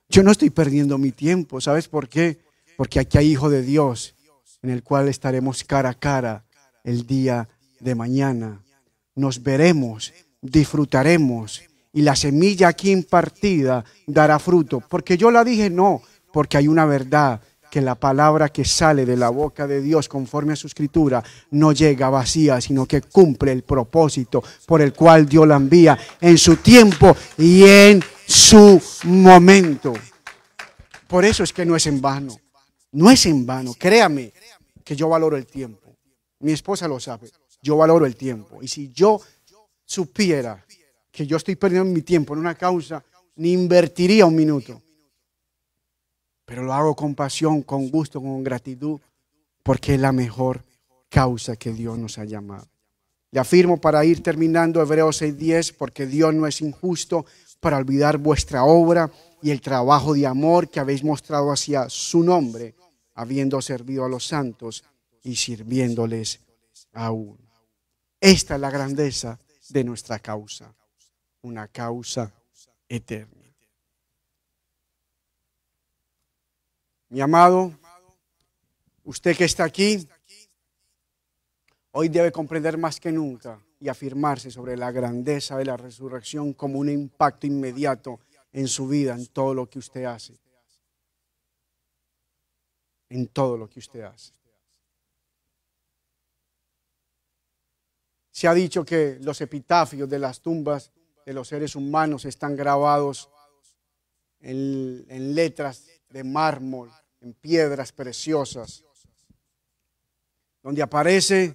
Yo no estoy perdiendo mi tiempo, ¿sabes por qué? Porque aquí hay Hijo de Dios, en el cual estaremos cara a cara el día de mañana. Nos veremos, disfrutaremos, y la semilla aquí impartida dará fruto. Porque yo la dije, no, porque hay una verdad que la palabra que sale de la boca de Dios conforme a su escritura no llega vacía, sino que cumple el propósito por el cual Dios la envía en su tiempo y en su momento. Por eso es que no es en vano. No es en vano, créame que yo valoro el tiempo. Mi esposa lo sabe, yo valoro el tiempo. Y si yo supiera que yo estoy perdiendo mi tiempo en una causa, ni invertiría un minuto. Pero lo hago con pasión, con gusto, con gratitud, porque es la mejor causa que Dios nos ha llamado. Le afirmo para ir terminando Hebreos 6:10, porque Dios no es injusto para olvidar vuestra obra y el trabajo de amor que habéis mostrado hacia su nombre, habiendo servido a los santos y sirviéndoles aún. Esta es la grandeza de nuestra causa una causa eterna. Mi amado, usted que está aquí, hoy debe comprender más que nunca y afirmarse sobre la grandeza de la resurrección como un impacto inmediato en su vida, en todo lo que usted hace. En todo lo que usted hace. Se ha dicho que los epitafios de las tumbas de los seres humanos están grabados en, letras de mármol, en piedras preciosas, donde aparece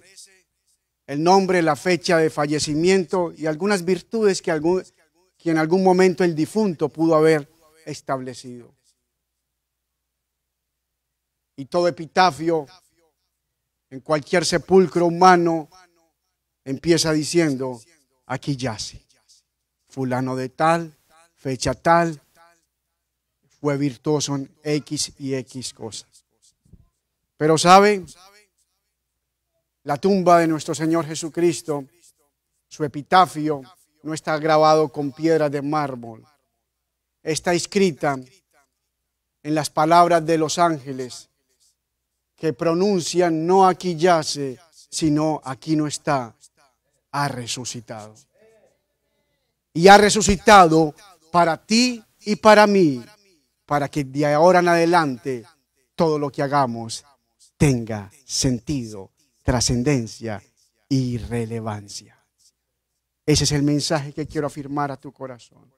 el nombre, la fecha de fallecimiento y algunas virtudes que, que en algún momento el difunto pudo haber establecido. Y todo epitafio en cualquier sepulcro humano empieza diciendo, aquí yace fulano de tal, fecha tal, fue virtuoso en X y X cosas. Pero saben, la tumba de nuestro Señor Jesucristo, su epitafio, no está grabado con piedra de mármol. Está escrita en las palabras de los ángeles que pronuncian, no aquí yace, sino aquí no está, ha resucitado y ha resucitado para ti y para mí, para que de ahora en adelante todo lo que hagamos tenga sentido, trascendencia y relevancia. Ese es el mensaje que quiero afirmar a tu corazón.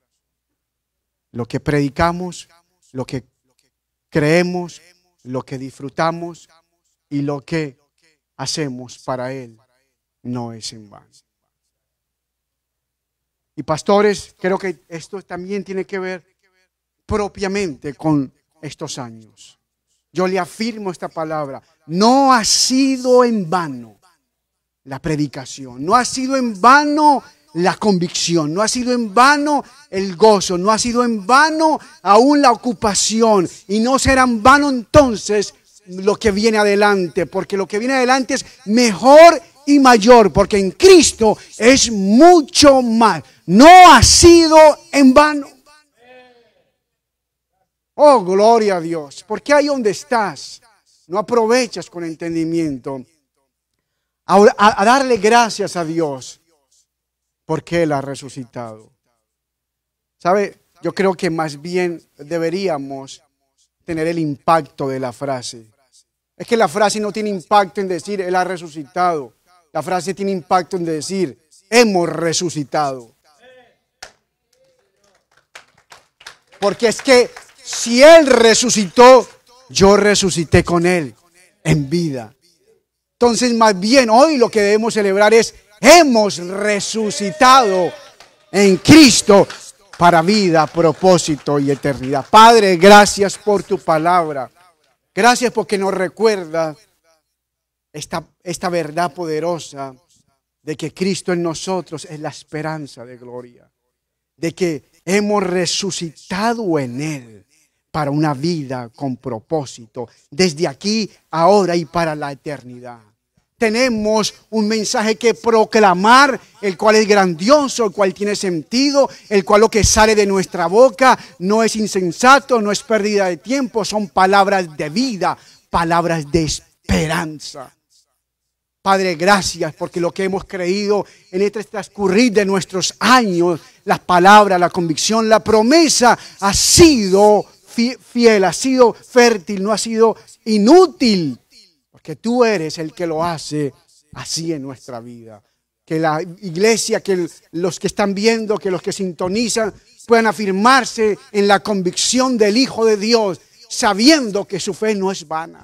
Lo que predicamos, lo que creemos, lo que disfrutamos y lo que hacemos para Él no es en vano. Y pastores, creo que esto también tiene que ver propiamente con estos años. Yo le afirmo esta palabra. No ha sido en vano la predicación, no ha sido en vano la convicción, no ha sido en vano el gozo, no ha sido en vano aún la ocupación y no será en vano entonces lo que viene adelante, porque lo que viene adelante es mejor y mayor, porque en Cristo es mucho más. No ha sido en vano. Oh, gloria a Dios, porque ahí donde estás, no aprovechas con entendimiento a, darle gracias a Dios porque Él ha resucitado. ¿Sabe? Yo creo que más bien deberíamos tener el impacto de la frase. Es que la frase no tiene impacto en decir Él ha resucitado. La frase tiene impacto en decir, hemos resucitado. Porque es que si Él resucitó, yo resucité con Él en vida. Entonces, más bien hoy lo que debemos celebrar es, hemos resucitado en Cristo para vida, propósito y eternidad. Padre, gracias por tu palabra. Gracias porque nos recuerda esta, verdad poderosa de que Cristo en nosotros es la esperanza de gloria, de que hemos resucitado en Él para una vida con propósito, desde aquí, ahora y para la eternidad. Tenemos un mensaje que proclamar, el cual es grandioso, el cual tiene sentido, el cual lo que sale de nuestra boca no es insensato, no es pérdida de tiempo, son palabras de vida, palabras de esperanza. Padre, gracias porque lo que hemos creído en este transcurrir de nuestros años, las palabras, la convicción, la promesa ha sido fiel, ha sido fértil, no ha sido inútil, porque tú eres el que lo hace así en nuestra vida. Que la iglesia, que los que están viendo, que los que sintonizan puedan afirmarse en la convicción del Hijo de Dios, sabiendo que su fe no es vana.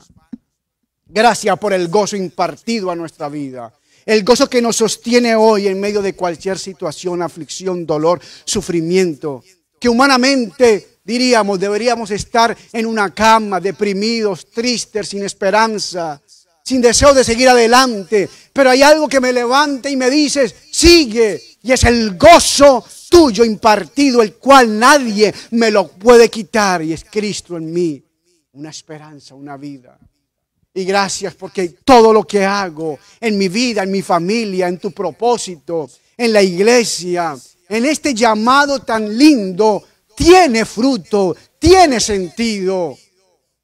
Gracias por el gozo impartido a nuestra vida. El gozo que nos sostiene hoy en medio de cualquier situación, aflicción, dolor, sufrimiento. Que humanamente diríamos deberíamos estar en una cama, deprimidos, tristes, sin esperanza, sin deseo de seguir adelante. Pero hay algo que me levanta y me dices, sigue. Y es el gozo tuyo impartido, el cual nadie me lo puede quitar. Y es Cristo en mí. Una esperanza, una vida. Y gracias porque todo lo que hago en mi vida, en mi familia, en tu propósito, en la iglesia, en este llamado tan lindo, tiene fruto, tiene sentido.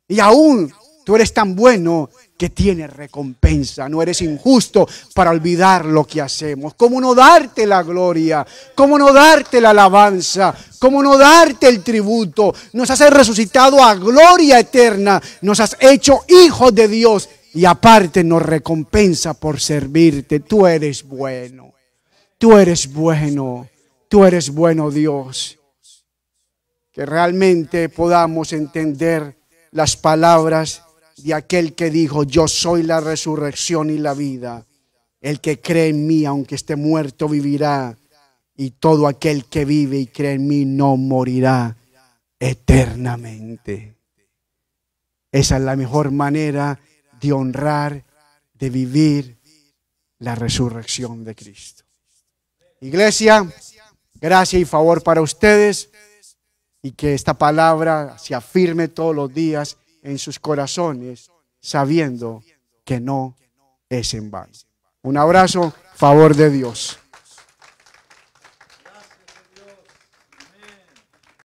Y aún tú eres tan bueno que tiene recompensa. No eres injusto para olvidar lo que hacemos. ¿Cómo no darte la gloria? ¿Cómo no darte la alabanza? ¿Cómo no darte el tributo? Nos has resucitado a gloria eterna. Nos has hecho hijos de Dios. Y aparte nos recompensa por servirte. Tú eres bueno. Tú eres bueno. Tú eres bueno, Dios. Que realmente podamos entender las palabras de aquel que dijo, yo soy la resurrección y la vida. El que cree en mí, aunque esté muerto, vivirá. Y todo aquel que vive y cree en mí no morirá eternamente. Esa es la mejor manera de honrar, de vivir la resurrección de Cristo. Iglesia, gracias y favor para ustedes y que esta palabra se afirme todos los días en sus corazones, sabiendo que no es en vano. Un abrazo, favor de Dios.